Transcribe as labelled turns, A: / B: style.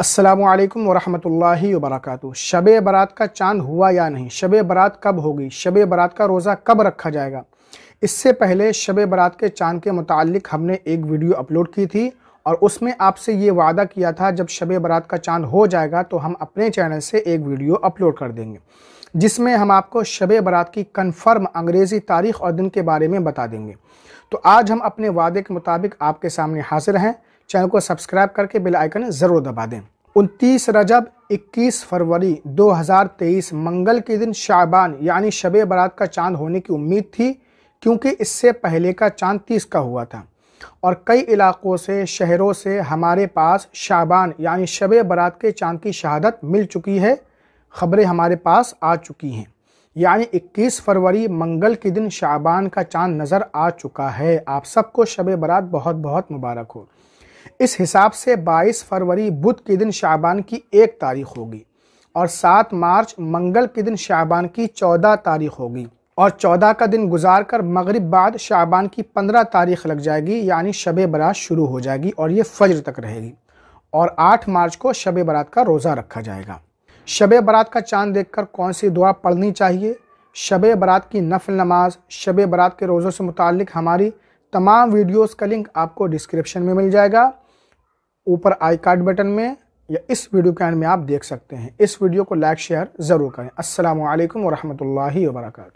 A: असलकम वरहमल वरक शब बरात का चांद हुआ या नहीं शब बरात कब होगी शब बारात का रोज़ा कब रखा जाएगा इससे पहले शब बरात के चांद के मुतालिक हमने एक वीडियो अपलोड की थी और उसमें आपसे ये वादा किया था जब शब बरात का चांद हो जाएगा तो हम अपने चैनल से एक वीडियो अपलोड कर देंगे जिसमें हम आपको शब बारात की कन्फर्म अंग्रेज़ी तारीख और दिन के बारे में बता देंगे तो आज हम अपने वादे के मुताबिक आपके सामने हाजिर हैं चैनल को सब्सक्राइब करके बेल आइकन ज़रूर दबा दें उनतीस रजब 21 फरवरी 2023 मंगल के दिन शाबान यानी शब बारात का चांद होने की उम्मीद थी क्योंकि इससे पहले का चांद 30 का हुआ था और कई इलाकों से शहरों से हमारे पास शाबान यानी शब बारात के चांद की शहादत मिल चुकी है खबरें हमारे पास आ चुकी हैं यानी 21 फरवरी मंगल के दिन शाबान का चांद नज़र आ चुका है आप सबको शब बारात बहुत बहुत मुबारक हो इस हिसाब से 22 फरवरी बुध के दिन शाबान की एक तारीख होगी और 7 मार्च मंगल के दिन शाबान की 14 तारीख होगी और 14 का दिन गुजार कर मगरब बाद शाबान की 15 तारीख लग जाएगी यानी शब बरात शुरू हो जाएगी और ये फज्र तक रहेगी और 8 मार्च को शब बरात का रोज़ा रखा जाएगा शब बरात का चांद देखकर कौन सी दुआ पढ़नी चाहिए शब बरात की नफल नमाज शब बरात के रोज़ों से मुतल हमारी तमाम वीडियोस का लिंक आपको डिस्क्रिप्शन में मिल जाएगा ऊपर आई कार्ड बटन में या इस वीडियो के एंड में आप देख सकते हैं इस वीडियो को लाइक शेयर ज़रूर करें वरहमत वरहमल वर्का